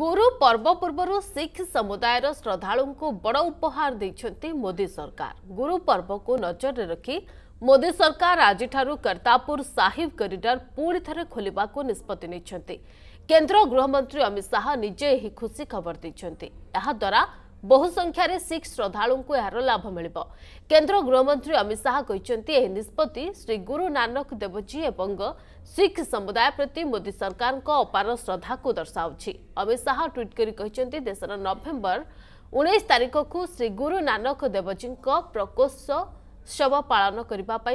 ଗୁରୁ ପର୍ବ ପୂର୍ବରୁ ଶିଖ୍ ସମୁଦାୟର ଶ୍ରଦ୍ଧାଳୁଙ୍କୁ ବଡ଼ ଉପହାର ଦେଇଛନ୍ତି ମୋଦି ସରକାର ଗୁରୁ ପର୍ବକୁ ନଜରରେ ରଖି ମୋଦି ସରକାର ଆଜିଠାରୁ କର୍ତ୍ତାପୁର ସାହିବ କରିଡର ପୁଣି ଥରେ ଖୋଲିବାକୁ ନିଷ୍ପତ୍ତି ନେଇଛନ୍ତି କେନ୍ଦ୍ର ଗୃହମନ୍ତ୍ରୀ ଅମିତ ଶାହା ନିଜେ ଏହି ଖୁସି ଖବର ଦେଇଛନ୍ତି ଏହାଦ୍ୱାରା ବହୁ ସଂଖ୍ୟାରେ ଶିଖ ଶ୍ରଦ୍ଧାଳୁଙ୍କୁ ଏହାର ଲାଭ ମିଳିବ କେନ୍ଦ୍ର ଗୃହମନ୍ତ୍ରୀ ଅମିତ ଶାହା କହିଛନ୍ତି ଏହି ନିଷ୍ପତ୍ତି ଶ୍ରୀ ଗୁରୁ ନାନକ ଦେବଜୀ ଏବଂ ଶିଖ ସମୁଦାୟ ପ୍ରତି ମୋଦି ସରକାରଙ୍କ ଅପାର ଶ୍ରଦ୍ଧାକୁ ଦର୍ଶାଉଛି ଅମିତ ଶାହା ଟ୍ୱିଟ୍ କରି କହିଛନ୍ତି ଦେଶର ନଭେମ୍ବର ଉଣେଇଶ ତାରିଖକୁ ଶ୍ରୀ ଗୁରୁ ନାନକ ଦେବଜୀଙ୍କ ପ୍ରକୋଶ शव पा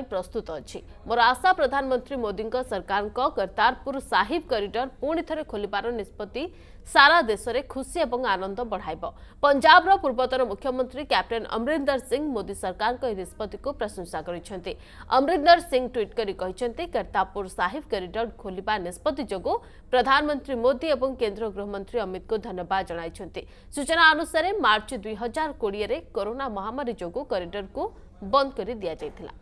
प्रस्तुत अशा प्रधानमन्त्री मोदी कर्तारपुर साहित्य पञ्चा पूर्वतन्त्री क्याप्टेन अमरिन्दर सिंह मोदी सरकार प्रशंसा अमरिन्दर सिंह ट्विट गरिहबर खोल निष्पत्ति प्रधानमन्त्री मोदी ए केन्द्र गृहमन्त्री अमितको धन्यवाद जुसारजार किना महामारीडर ବନ୍ଦ କରି ଦିଆଯାଇଥିଲା